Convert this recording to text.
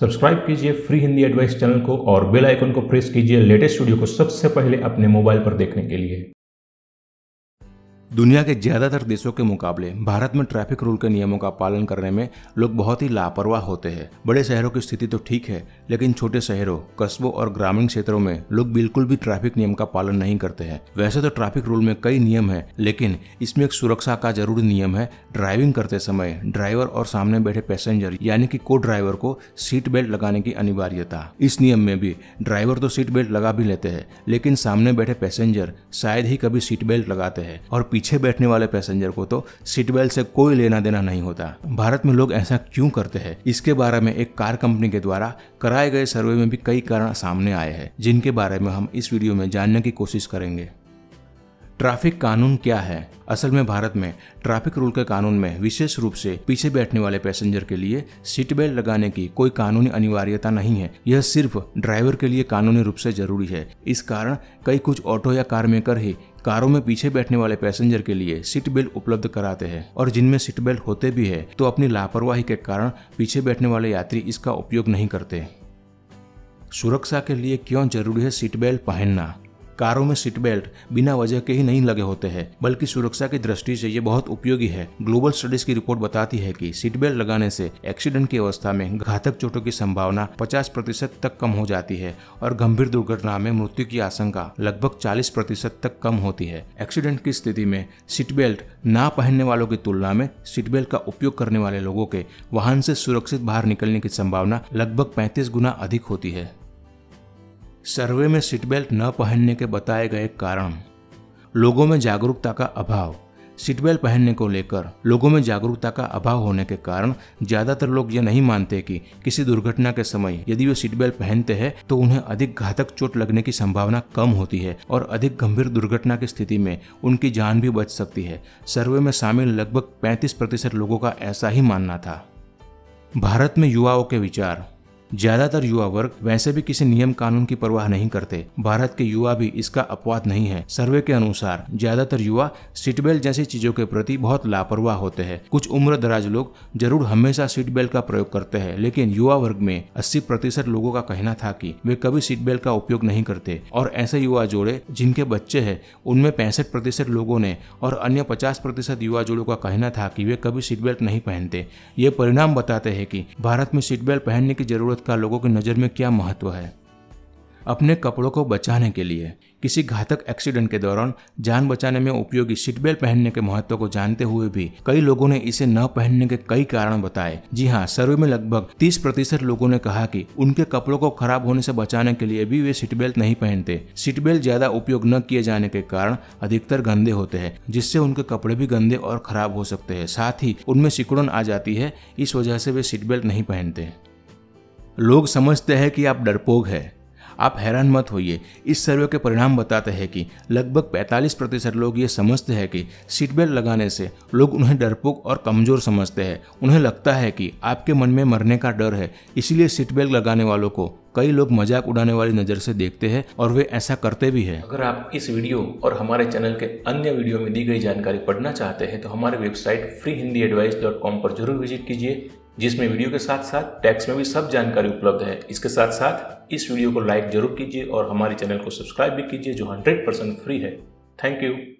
subscribe कीजिए free Hindi advice channel को और बेल आइकन को प्रेस कीजिए लेटेस्ट वीडियो को सबसे पहले अपने मोबाइल पर देखने के लिए दुनिया के ज़्यादातर देशों के मुकाबले भारत में ट्रैफिक रूल के नियमों का पालन करने में लोग बहुत ही लापरवाह होते हैं बड़े शहरों की स्थिति तो ठीक है लेकिन छोटे शहरों कस्बों और ग्रामीण क्षेत्रों में लोग बिल्कुल भी ट्रैफिक नियम का पालन नहीं करते हैं वैसे तो ट्रैफिक रूल में कई नियम है लेकिन इसमें एक सुरक्षा का जरूरी नियम है ड्राइविंग करते समय ड्राइवर और सामने बैठे पैसेंजर यानी कि को ड्राइवर को सीट बेल्ट लगाने की अनिवार्यता इस नियम में भी ड्राइवर तो सीट बेल्ट लगा भी लेते हैं लेकिन सामने बैठे पैसेंजर शायद ही कभी सीट बेल्ट लगाते हैं और पीछे बैठने वाले पैसेंजर को तो सीट बेल्ट से कोई लेना देना नहीं होता भारत में लोग ऐसा क्यों करते हैं इसके बारे में एक कार कंपनी के द्वारा कराए गए सर्वे में भी कई कारण सामने आए हैं जिनके बारे में हम इस वीडियो में जानने की कोशिश करेंगे ट्रैफिक कानून क्या है असल में भारत में ट्रैफिक रूल के कानून में विशेष रूप से पीछे बैठने वाले पैसेंजर के लिए सीट बेल्ट लगाने की कोई कानूनी अनिवार्यता नहीं है यह सिर्फ ड्राइवर के लिए कानूनी रूप से जरूरी है इस कारण कई कुछ ऑटो या कार मेकर ही कारों में पीछे बैठने वाले पैसेंजर के लिए सीट बेल्ट उपलब्ध कराते हैं और जिनमें सीट बेल्ट होते भी है तो अपनी लापरवाही के कारण पीछे बैठने वाले यात्री इसका उपयोग नहीं करते सुरक्षा के लिए क्यों जरूरी है सीट बेल्ट पहनना कारों में सीट बेल्ट बिना वजह के ही नहीं लगे होते हैं बल्कि सुरक्षा की दृष्टि से ये बहुत उपयोगी है ग्लोबल स्टडीज की रिपोर्ट बताती है कि सीट बेल्ट लगाने से एक्सीडेंट की अवस्था में घातक चोटों की संभावना 50 प्रतिशत तक कम हो जाती है और गंभीर दुर्घटना में मृत्यु की आशंका लगभग 40 प्रतिशत तक कम होती है एक्सीडेंट की स्थिति में सीट बेल्ट न पहनने वालों की तुलना में सीट बेल्ट का उपयोग करने वाले लोगों के वाहन से सुरक्षित बाहर निकलने की संभावना लगभग पैंतीस गुना अधिक होती है सर्वे में सीट बेल्ट न पहनने के बताए गए कारण लोगों में जागरूकता का अभाव सीट बेल्ट पहनने को लेकर लोगों में जागरूकता का अभाव होने के कारण ज्यादातर लोग ये नहीं मानते कि किसी दुर्घटना के समय यदि वे सीट बेल्ट पहनते हैं तो उन्हें अधिक घातक चोट लगने की संभावना कम होती है और अधिक गंभीर दुर्घटना की स्थिति में उनकी जान भी बच सकती है सर्वे में शामिल लगभग पैंतीस प्रतिशत लोगों का ऐसा ही मानना था भारत में युवाओं के विचार ज्यादातर युवा वर्ग वैसे भी किसी नियम कानून की परवाह नहीं करते भारत के युवा भी इसका अपवाद नहीं है सर्वे के अनुसार ज्यादातर युवा सीट बेल्ट जैसी चीजों के प्रति बहुत लापरवाह होते हैं कुछ उम्र दराज लोग जरूर हमेशा सीट बेल्ट का प्रयोग करते हैं लेकिन युवा वर्ग में अस्सी प्रतिशत लोगों का कहना था की वे कभी सीट बेल्ट का उपयोग नहीं करते और ऐसे युवा जोड़े जिनके बच्चे है उनमें पैंसठ प्रतिशत लोगों ने और अन्य पचास प्रतिशत युवा जोड़ों का कहना था की वे कभी सीट बेल्ट नहीं पहनते ये परिणाम बताते हैं कि भारत में सीट बेल्ट पहनने की जरूरत जरूरत का लोगों की नज़र में क्या महत्व है अपने कपड़ों को बचाने के लिए किसी घातक एक्सीडेंट के दौरान जान बचाने में उपयोगी सीट बेल्ट पहनने के महत्व को जानते हुए भी कई लोगों ने इसे न पहनने के कई कारण बताए जी हाँ सर्वे में लगभग 30 प्रतिशत लोगो ने कहा कि उनके कपड़ों को खराब होने से बचाने के लिए भी वे सीट बेल्ट नहीं पहनते सीट बेल्ट ज्यादा उपयोग न किए जाने के कारण अधिकतर गंदे होते हैं जिससे उनके कपड़े भी गंदे और खराब हो सकते हैं साथ ही उनमें सिकुड़न आ जाती है इस वजह से वे सीट बेल्ट नहीं पहनते लोग समझते हैं कि आप डरपोक हैं आप हैरान मत होइए इस सर्वे के परिणाम बताते हैं कि लगभग 45 प्रतिशत लोग ये समझते हैं कि सीट बेल्ट लगाने से लोग उन्हें डरपोक और कमज़ोर समझते हैं उन्हें लगता है कि आपके मन में मरने का डर है इसीलिए सीट बेल्ट लगाने वालों को कई लोग मजाक उड़ाने वाली नज़र से देखते हैं और वे ऐसा करते भी हैं अगर आप इस वीडियो और हमारे चैनल के अन्य वीडियो में दी गई जानकारी पढ़ना चाहते हैं तो हमारे website free Hindi advice dot com पर जरूर विजिट कीजिए जिसमें वीडियो के साथ साथ टैक्स में भी सब जानकारी उपलब्ध है इसके साथ साथ इस वीडियो को लाइक जरूर कीजिए और हमारे चैनल को सब्सक्राइब भी कीजिए जो 100% फ्री है थैंक यू